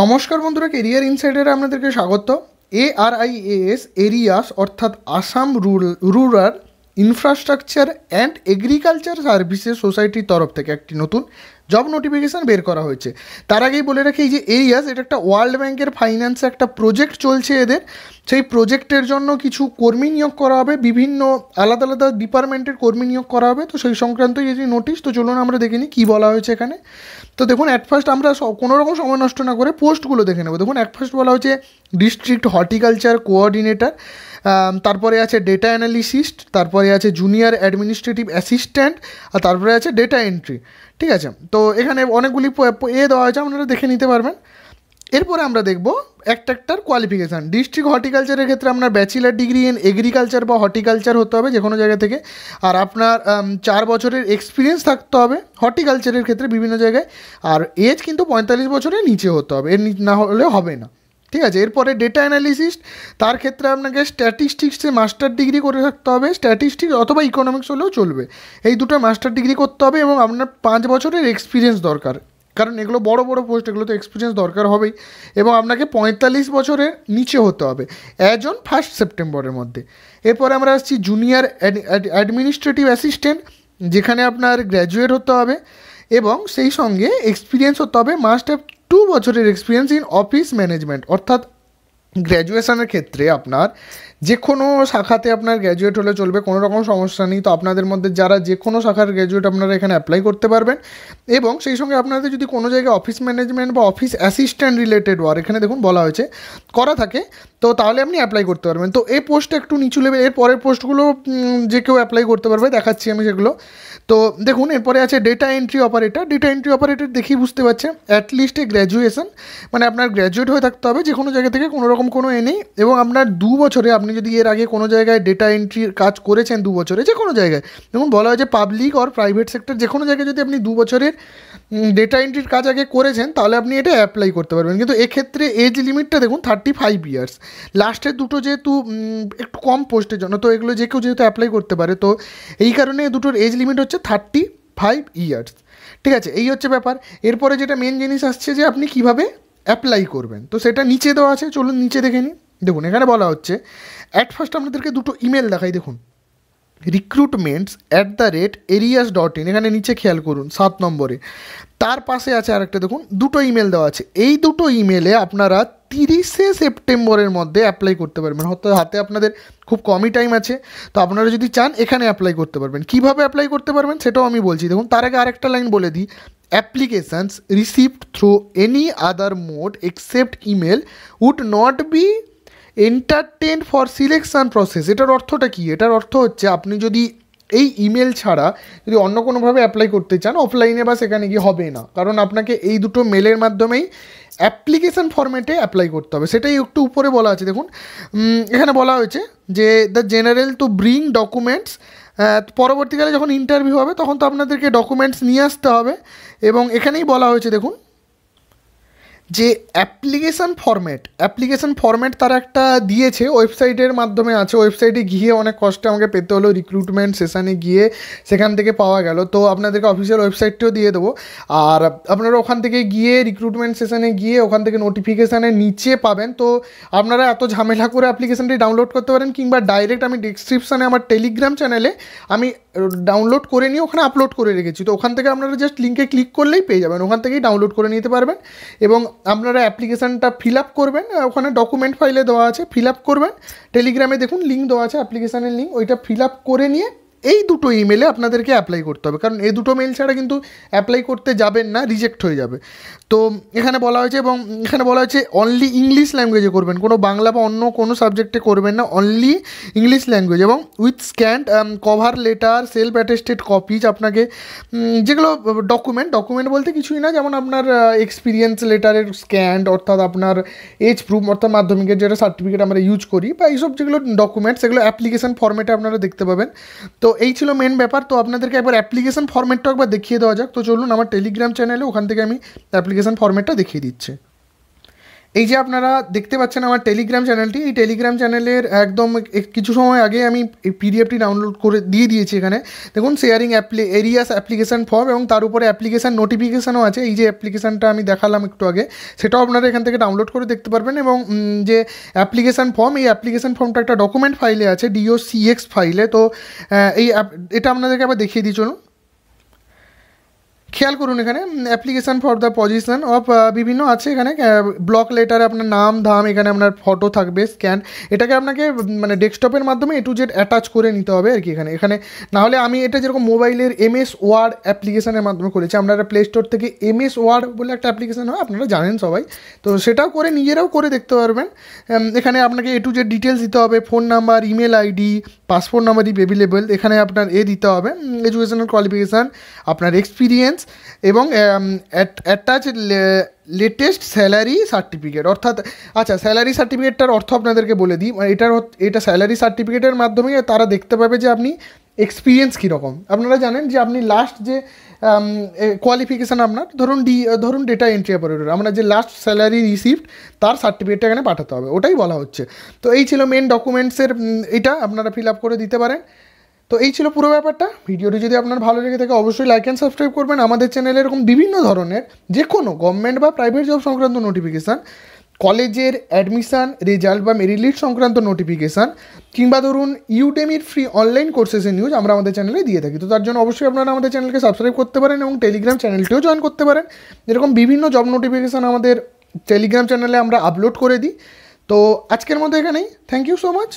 নমস্কার বন্ধুরা কেরিয়ার ইনসাইডারে আপনাদেরকে স্বাগত এস এরিয়াস অর্থাৎ Assam rural infrastructure and agriculture services সোসাইটির তরফ থেকে একটি নতুন জব নোটিফিকেশান বের করা হয়েছে তার আগেই বলে রাখি যে এরিয়াস এটা একটা ওয়ার্ল্ড ব্যাংকের ফাইন্যান্সে একটা প্রজেক্ট চলছে এদের সেই প্রজেক্টের জন্য কিছু কর্মী নিয়োগ করা হবে বিভিন্ন আলাদা আলাদা ডিপার্টমেন্টের কর্মী নিয়োগ করা হবে তো সেই সংক্রান্ত এই যে নোটিশ তো চলুন আমরা দেখে নিই কী বলা হয়েছে এখানে তো দেখুন অ্যাট ফার্স্ট আমরা কোনোরকম সময় নষ্ট না করে পোস্টগুলো দেখে নেবো দেখুন অ্যাট ফার্স্ট বলা হয়েছে ডিস্ট্রিক্ট হর্টিকালচার কোঅর্ডিনেটর তারপরে আছে ডেটা অ্যানালিসিস্ট তারপরে আছে জুনিয়র অ্যাডমিনিস্ট্রেটিভ অ্যাসিস্ট্যান্ট আর তারপরে আছে ডেটা এন্ট্রি ঠিক আছে তো এখানে অনেকগুলি এ দেওয়া হয়েছে আপনারা দেখে নিতে পারবেন এরপরে আমরা দেখব একটা একটার কোয়ালিফিকেশান ডিস্ট্রিক্ট হর্টিকালচারের ক্ষেত্রে আপনার ব্যাচেলার ডিগ্রি ইন এগ্রিকালচার বা হর্টিকালচার হতে হবে যে কোনো জায়গা থেকে আর আপনার চার বছরের এক্সপিরিয়েন্স থাকতে হবে হর্টিকালচারের ক্ষেত্রে বিভিন্ন জায়গায় আর এজ কিন্তু পঁয়তাল্লিশ বছরের নিচে হতে হবে এর না হলে হবে না ঠিক আছে এরপরে ডেটা অ্যানালিসিস্ট তার ক্ষেত্রে আপনাকে স্ট্যাটিস্টিক্সে মাস্টার ডিগ্রি করে থাকতে হবে স্ট্যাটিস্টিক্স অথবা ইকোনমিক্স হলেও চলবে এই দুটো মাস্টার ডিগ্রি করতে হবে এবং আপনার পাঁচ বছরের এক্সপিরিয়েন্স দরকার কারণ এগুলো বড় বড় পোস্ট এগুলো তো এক্সপিরিয়েন্স দরকার হবেই এবং আপনাকে পঁয়তাল্লিশ বছরের নিচে হতে হবে অ্যাজন ফার্স্ট সেপ্টেম্বরের মধ্যে এরপরে আমরা আসছি জুনিয়র অ্যাডমিনিস্ট্রেটিভ অ্যাসিস্ট্যান্ট যেখানে আপনার গ্র্যাজুয়েট হতে হবে এবং সেই সঙ্গে এক্সপিরিয়েন্স হতে হবে মাস্ট হ্যাভ টু বছরের এক্সপিরিয়েন্স ইন অফিস ম্যানেজমেন্ট অর্থাৎ গ্র্যাজুয়েশনের ক্ষেত্রে আপনার যে কোনো শাখাতে আপনার গ্র্যাজুয়েট হলে চলবে কোনো রকম সমস্যা নেই তো আপনাদের মধ্যে যারা যে কোনো শাখার গ্র্যাজুয়েট আপনারা এখানে অ্যাপ্লাই করতে পারবেন এবং সেই সঙ্গে আপনাদের যদি কোনো জায়গায় অফিস ম্যানেজমেন্ট বা অফিস অ্যাসিস্ট্যান্ট রিলেটেড ওয়ার এখানে দেখুন বলা হয়েছে করা থাকে তো তাহলে আপনি অ্যাপ্লাই করতে পারবেন তো এই পোস্টটা একটু নিচু লেবে এর পরের পোস্টগুলো যে কেউ অ্যাপ্লাই করতে পারবে দেখাচ্ছি আমি সেগুলো তো দেখুন এরপরে আছে data entry operator data entry operator দেখি বুঝতে পারছে অ্যাটলিস্ট এ গ্র্যাজুয়েশন মানে আপনার গ্র্যাজুয়েট হয়ে থাকতে হবে যে কোনো জায়গা থেকে কোনো রকম এরকম কোনো এ নেই এবং আপনার দু বছরে আপনি যদি এর আগে কোনো জায়গায় ডেটা এন্ট্রির কাজ করেছেন দু বছরে যে কোনো জায়গায় যেমন বলা হয় যে পাবলিক অর প্রাইভেট সেক্টর যে কোনো জায়গায় যদি আপনি দু বছরের ডেটা এন্ট্রির কাজ আগে করেছেন তাহলে আপনি এটা অ্যাপ্লাই করতে পারবেন কিন্তু এক্ষেত্রে এজ লিমিটটা দেখুন থার্টি ফাইভ ইয়ার্স লাস্টের দুটো যেহেতু একটু কম পোস্টের জন্য তো এগুলো যে কেউ যেহেতু অ্যাপ্লাই করতে পারে তো এই কারণে দুটোর এজ লিমিট হচ্ছে থার্টি ফাইভ ইয়ার্স ঠিক আছে এই হচ্ছে ব্যাপার এরপরে যেটা মেন জিনিস আসছে যে আপনি কিভাবে অ্যাপ্লাই করবেন তো সেটা নিচে দেওয়া আছে চলুন নিচে দেখে নিই দেখুন এখানে বলা হচ্ছে অ্যাট ফার্স্ট আপনাদেরকে দুটো ইমেল দেখাই দেখুন recruitments at the rate ARIAS dot in এখানে নিচে খেয়াল করুন সাত নম্বরে তার পাশে আছে আরেকটা দেখুন দুটো ইমেল দেওয়া আছে এই দুটো ইমেলে আপনারা তিরিশে সেপ্টেম্বরের মধ্যে অ্যাপ্লাই করতে পারবেন হয়তো হাতে আপনাদের খুব কমই টাইম আছে তো আপনারা যদি চান এখানে অ্যাপ্লাই করতে পারবেন কিভাবে অ্যাপ্লাই করতে পারবেন সেটাও আমি বলছি দেখুন তার আগে আরেকটা লাইন বলে দিই applications received through any other mode except email would not be entertain for selection process এটার অর্থটা কি এটার অর্থ হচ্ছে আপনি যদি এই ইমেল ছাড়া যদি অন্য কোনোভাবে অ্যাপ্লাই করতে চান অফলাইনে বা সেখানে গিয়ে হবে না কারণ আপনাকে এই দুটো মেলের মাধ্যমেই অ্যাপ্লিকেশান ফর্মেটে অ্যাপ্লাই করতে হবে সেটাই একটু উপরে বলা আছে দেখুন এখানে বলা হয়েছে যে the general to bring documents পরবর্তীকালে যখন ইন্টারভিউ হবে তখন তো আপনাদেরকে ডকুমেন্টস নিয়ে আসতে হবে এবং এখানেই বলা হয়েছে দেখুন যে অ্যাপ্লিকেশান ফরম্যাট অ্যাপ্লিকেশান ফরম্যাট তারা একটা দিয়েছে ওয়েবসাইটের মাধ্যমে আছে ওয়েবসাইটে গিয়ে অনেক কষ্টে আমাকে পেতে হলো রিক্রুটমেন্ট সেশানে গিয়ে সেখান থেকে পাওয়া গেল তো আপনাদেরকে অফিসিয়াল ওয়েবসাইটটিও দিয়ে দেবো আর আপনারা ওখান থেকে গিয়ে রিক্রুটমেন্ট সেশানে গিয়ে ওখান থেকে নোটিফিকেশানের নিচে পাবেন তো আপনারা এত ঝামেলা করে অ্যাপ্লিকেশানটি ডাউনলোড করতে পারেন কিংবা ডাইরেক্ট আমি ডিসক্রিপশানে আমার টেলিগ্রাম চ্যানেলে আমি ডাউনলোড করে নিয়ে ওখানে আপলোড করে রেখেছি তো ওখান থেকে আপনারা জাস্ট লিঙ্কে ক্লিক করলেই পেয়ে যাবেন ওখান থেকেই ডাউনলোড করে নিতে পারবেন এবং আপনারা অ্যাপ্লিকেশানটা ফিল আপ করবেন ওখানে ডকুমেন্ট ফাইলে দেওয়া আছে ফিল আপ করবেন টেলিগ্রামে দেখুন লিঙ্ক দেওয়া আছে অ্যাপ্লিকেশানের লিঙ্ক ওইটা ফিল আপ করে নিয়ে এই দুটো ইমেলে আপনাদেরকে অ্যাপ্লাই করতে হবে কারণ এই দুটো মেল ছাড়া কিন্তু অ্যাপ্লাই করতে যাবেন না রিজেক্ট হয়ে যাবে তো এখানে বলা হয়েছে এবং এখানে বলা হয়েছে অনলি ইংলিশ ল্যাঙ্গুয়েজে করবেন কোনো বাংলা বা অন্য কোনো সাবজেক্টে করবেন না অনলি ইংলিশ ল্যাঙ্গুয়েজ এবং with scanned cover letter self attested copies আপনাকে যেগুলো ডকুমেন্ট ডকুমেন্ট বলতে কিছুই না যেমন আপনার এক্সপিরিয়েন্স লেটারের স্ক্যান্ড অর্থাৎ আপনার এজ প্রুফ অর্থাৎ মাধ্যমিকের যেটা সার্টিফিকেট আমরা ইউজ করি বা এইসব যেগুলো ডকুমেন্ট সেগুলো অ্যাপ্লিকেশান ফর্মেটে আপনারা দেখতে পাবেন তো এই ছিল মেন ব্যাপার তো আপনাদেরকে একবার অ্যাপ্লিকেশন ফর্মেটটা একবার দেখিয়ে দেওয়া যাক তো চলুন আমার টেলিগ্রাম চ্যানেলে ওখান থেকে আমি অ্যাপ্লিকেশন ফর্মেটটা দেখিয়ে দিচ্ছে এই যে আপনারা দেখতে পাচ্ছেন আমার টেলিগ্রাম চ্যানেলটি এই টেলিগ্রাম চ্যানেলের একদম কিছু সময় আগে আমি এই পিডিএফটি ডাউনলোড করে দিয়ে দিয়েছি এখানে দেখুন শেয়ারিং অ্যাপ্লি এরিয়াস অ্যাপ্লিকেশান ফর্ম এবং তার উপরে অ্যাপ্লিকেশান নোটিফিকেশানও আছে এই যে অ্যাপ্লিকেশানটা আমি দেখালাম একটু আগে সেটাও আপনারা এখান থেকে ডাউনলোড করে দেখতে পারবেন এবং যে অ্যাপ্লিকেশান ফর্ম এই অ্যাপ্লিকেশান ফর্মটা একটা ডকুমেন্ট ফাইলে আছে ডিও সিএক্স ফাইলে তো এই এটা আপনাদেরকে আবার দেখিয়ে দিই চলুন খেয়াল করুন এখানে application for the position of বিভিন্ন আছে এখানে ব্লক লেটারে আপনার নাম ধাম এখানে আপনার ফটো থাকবে স্ক্যান এটাকে আপনাকে মানে ডেস্কটপের মাধ্যমে এ টু জেড অ্যাটাচ করে নিতে হবে আর কি এখানে এখানে নাহলে আমি এটা যেরকম মোবাইলের এম এস ওয়ার্ড অ্যাপ্লিকেশানের মাধ্যমে করেছি আপনারা প্লে স্টোর থেকে এম এস ওয়ার্ড বলে একটা অ্যাপ্লিকেশান হয় আপনারা জানেন সবাই তো সেটাও করে নিজেরাও করে দেখতে পারবেন এখানে আপনাকে এ টু জেড ডিটেলস দিতে হবে phone number email ID passport number available এখানে আপনার এ দিতে হবে এডুকেশনাল কোয়ালিফিকেশান আপনার এক্সপিরিয়েন্স এবং অ্যাটাচ লেটেস্ট স্যালারি সার্টিফিকেট অর্থাৎ আচ্ছা স্যালারি সার্টিফিকেটটার অর্থ আপনাদেরকে বলে দিই মানে এটার এটা স্যালারি সার্টিফিকেটের মাধ্যমে তারা দেখতে পাবে যে আপনি এক্সপিরিয়েন্স কীরকম আপনারা জানেন যে আপনি লাস্ট যে কোয়ালিফিকেশান um, আপনার ধরুন ডি ধরুন ডেটা এন্ট্রি অপারেটর আমরা যে লাস্ট স্যালারি রিসিভড তার সার্টিফিকেটটা এখানে পাঠাতে হবে ওটাই বলা হচ্ছে তো এই ছিল মেন ডকুমেন্টসের এটা আপনারা ফিল আপ করে দিতে পারেন তো এই ছিল পুরো ব্যাপারটা ভিডিওটি যদি আপনার ভালো লেগে থাকে অবশ্যই লাইক অ্যান্ড সাবস্ক্রাইব করবেন আমাদের চ্যানেলে এরকম বিভিন্ন ধরনের যে কোনো গভর্নমেন্ট বা প্রাইভেট জব সংক্রান্ত নোটিফিকেশান কলেজের অ্যাডমিশান রেজাল্ট বা মেরিট লিস্ট সংক্রান্ত নোটিফিকেশান কিংবা ধরুন ইউটেমির ফ্রি অনলাইন কোর্সেসের নিউজ আমরা আমাদের চ্যানেলে দিয়ে থাকি তো তার জন্য অবশ্যই আপনারা আমাদের চ্যানেলকে সাবস্ক্রাইব করতে পারেন এবং টেলিগ্রাম চ্যানেলটিও জয়েন করতে পারেন এরকম বিভিন্ন জব নোটিফিকেশান আমাদের টেলিগ্রাম চ্যানেলে আমরা আপলোড করে দিই তো আজকের মতো এখানেই থ্যাংক ইউ সো মাচ